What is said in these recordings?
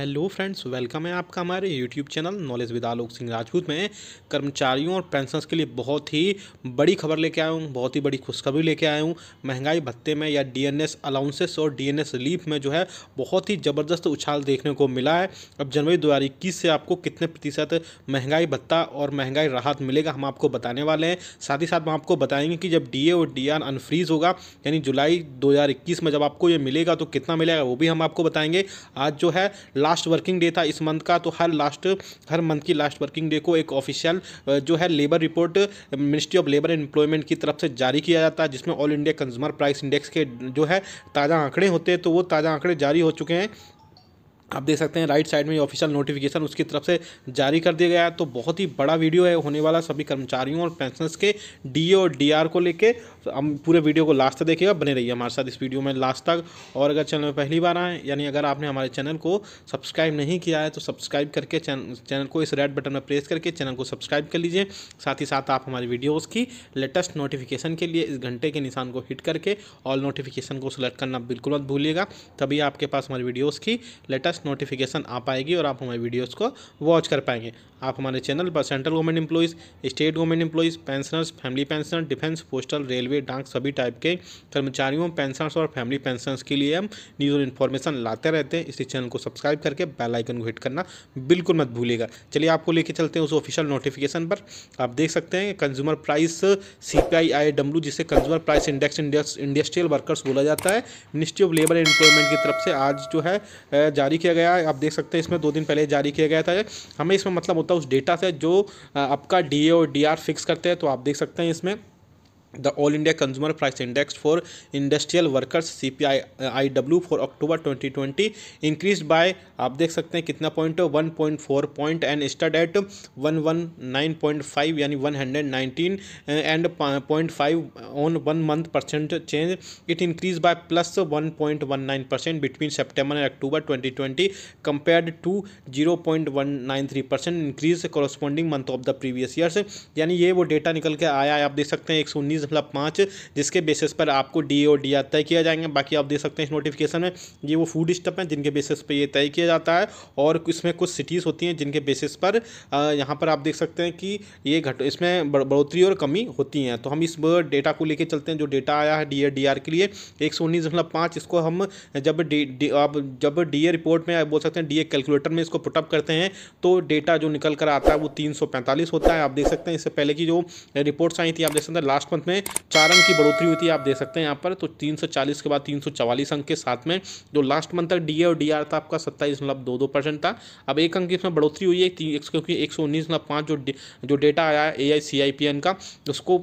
hello friends welcome है आपका हमारे YouTube channel knowledge with Alok Singh Rajput में कर्मचारियों और पेंशनर्स के लिए बहुत ही बड़ी खबर लेके आया हूँ बहुत ही बड़ी खुशखबरी लेके आया हूँ महंगाई भत्ते में या डीएनएस अलाउंसेस और डीएनएस रिलीफ में जो है बहुत ही ज़बरदस्त उछाल देखने को मिला है अब जनवरी दो से आपको कितने प्रतिशत महंगाई भत्ता और महंगाई राहत मिलेगा हम आपको बताने वाले हैं साथ ही साथ हम आपको बताएंगे कि जब डी और डी अनफ्रीज होगा यानी जुलाई दो में जब आपको ये मिलेगा तो कितना मिलेगा वो भी हम आपको बताएंगे आज जो है लास्ट वर्किंग डे था इस मंथ का तो हर लास्ट हर मंथ की लास्ट वर्किंग डे को एक ऑफिशियल जो है labour report ministry of labour and employment की तरफ से जारी किया जाता है जिसमें all India consumer price index के जो है ताज़ा आंकड़े होते हैं तो वो ताज़ा आंकड़े जारी हो चुके हैं आप देख सकते हैं राइट साइड में ऑफिशियल नोटिफिकेशन उसकी तरफ से जारी कर दिया गया है तो बहुत ही बड़ा वीडियो है होने वाला सभी कर्मचारियों और पेंशनर्स के डीए और डीआर को लेके तो हम पूरे वीडियो को लास्ट तक देखिएगा बने रहिए हमारे साथ इस वीडियो में लास्ट तक और अगर चैनल में पहली बार आएँ यानी अगर आपने हमारे चैनल को सब्सक्राइब नहीं किया है तो सब्सक्राइब करके चैनल को इस रेड बटन में प्रेस करके चैनल को सब्सक्राइब कर लीजिए साथ ही साथ आप हमारी वीडियोज़ की लेटेस्ट नोटिफिकेशन के लिए इस घंटे के निशान को हिट करके ऑल नोटिफिकेशन को सिलेक्ट करना बिल्कुल मत भूलिएगा तभी आपके पास हमारी वीडियोज़ की लेटेस्ट नोटिफिकेशन आ पाएगी और आप हमारी वीडियोज़ को वॉच कर पाएंगे आप हमारे चैनल पर central government employees state government employees pensioners family pensioner defence postal railway railway डाक सभी टाइप के कर्मचारियों पेंशनर्स और फैमिली पेंशनर्स के लिए हम न्यूज़ और इन्फॉर्मेशन लाते रहते हैं इसी चैनल को सब्सक्राइब करके बेल आइकन को हिट करना बिल्कुल मत भूलिएगा चलिए आपको लेके चलते हैं उस ऑफिशियल नोटिफिकेशन पर आप देख सकते हैं कंज्यूमर प्राइस सी पी जिसे consumer price index industrial workers बोला जाता है मिनिस्ट्री ऑफ लेबर एम्प्लॉयमेंट की तरफ से आज जो है जारी किया गया है आप देख सकते हैं इसमें दो दिन पहले जारी किया गया था हमें इसमें मतलब होता है उस डेटा से जो आपका डी और डी फिक्स करते हैं तो आप देख सकते हैं इसमें the all India consumer price index for industrial workers C P I I W for October twenty twenty increase by आप देख सकते हैं कितना point one point four point and start at one one nine point five यानी one hundred nineteen and point five on one month percent change it increase by plus one point one nine percent between September and October twenty twenty compared to zero point one nine three percent increase corresponding month of the previous years यानी ये वो data निकल के आया है आप देख सकते हैं एक सौ उन्नीस तीस दशमलव पाँच जिसके बेसिस पर आपको डी और डी तय किया जाएंगे बाकी आप देख सकते हैं इस नोटिफिकेशन में ये वो फूड स्टप हैं जिनके बेसिस पर ये तय किया जाता है और इसमें कुछ सिटीज़ होती हैं जिनके बेसिस पर यहाँ पर आप देख सकते हैं कि ये घट इसमें बढ़ोतरी और कमी होती हैं तो हम इस डेटा को लेकर चलते हैं जो डेटा आया है डी डी के लिए एक इसको हम जब डी आप जब डी रिपोर्ट में बोल सकते हैं डी कैलकुलेटर में इसको पुटअप करते हैं तो डेटा जो निकल कर आता है वो तीन होता है आप देख सकते हैं इससे पहले की जो रिपोर्ट्स आई थी आप देख सकते हैं लास्ट मंथ में चार अंक की बढ़ोतरी हुई थी आप देख सकते हैं यहाँ पर तो 340 के बाद 344 अंक के साथ में जो लास्ट मंथ तक डी और डी था आपका सत्ताईस मतलब दो दो परसेंट था अब एक अंक इसमें बढ़ोतरी हुई है क्योंकि एक सौ उन्नीस मतलब पाँच जो जो डेटा आया है ए आई सी आई पी एन का उसको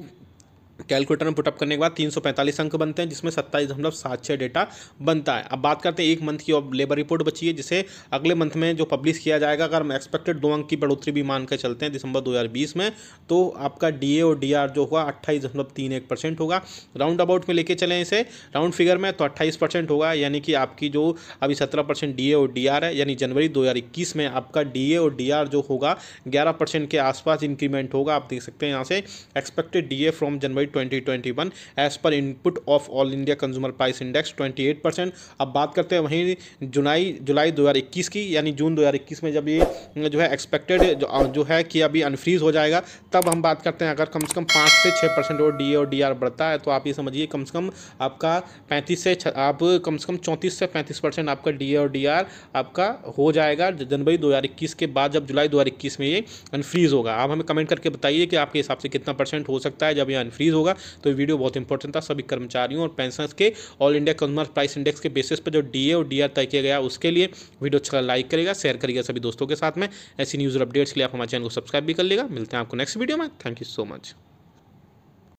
कैलकुलेटर में पुटअप करने के बाद 345 अंक बनते हैं जिसमें सत्ताईस दशमलव सात छः डेटा बनता है अब बात करते हैं एक मंथ की और लेबर रिपोर्ट बची है जिसे अगले मंथ में जो पब्लिश किया जाएगा अगर हम एक्सपेक्टेड दो अंक की बढ़ोतरी भी मान चलते हैं दिसंबर 2020 में तो आपका डी और डी जो हुआ अट्ठाईस दशमलव तीन एक परसेंट होगा राउंड अबाउट में लेके चले इसे राउंड फिगर में तो अट्ठाईस परसेंट होगा यानी कि आपकी जो अभी सत्रह परसेंट डी और डी है यानी जनवरी दो में आपका डी और डी जो होगा ग्यारह के आसपास इंक्रीमेंट होगा आप देख सकते हैं यहाँ से expected D from January 2021 as per input of all India consumer price index 28 percent अब बात करते हैं वहीं जुलाई जुलाई 2021 की यानी जून 2021 में जब ये जो है एक्सपेक्टेड जो, जो है कि अभी अनफ्रीज हो जाएगा तब हम बात करते हैं अगर कम से कम पाँच से छः परसेंट और डी और डी बढ़ता है तो आप ये समझिए कम से कम आपका पैंतीस से आप कम से कम चौंतीस से पैंतीस आपका डी और डी आपका हो जाएगा जनवरी दो के बाद जब जुलाई दो में ये अनफ्रीज होगा आप हमें कमेंट करके बताइए कि आपके हिसाब से कितना परसेंट हो सकता है जब ये अनफ्रीज होगा तो वीडियो बहुत इंपॉर्टेंट था सभी कर्मचारियों और पेंशनर्स के all India consumer price index के बेसिस पर जो डीए और डीआर तय किया गया उसके लिए वीडियो अच्छा लाइक करेगा शेयर करेगा सभी दोस्तों के साथ में ऐसी न्यूज़ और अपडेट्स के लिए आप हमारे चैनल को सब्सक्राइब भी कर लेगा मिलते हैं आपको नेक्स्ट वीडियो में थैंक यू सो मच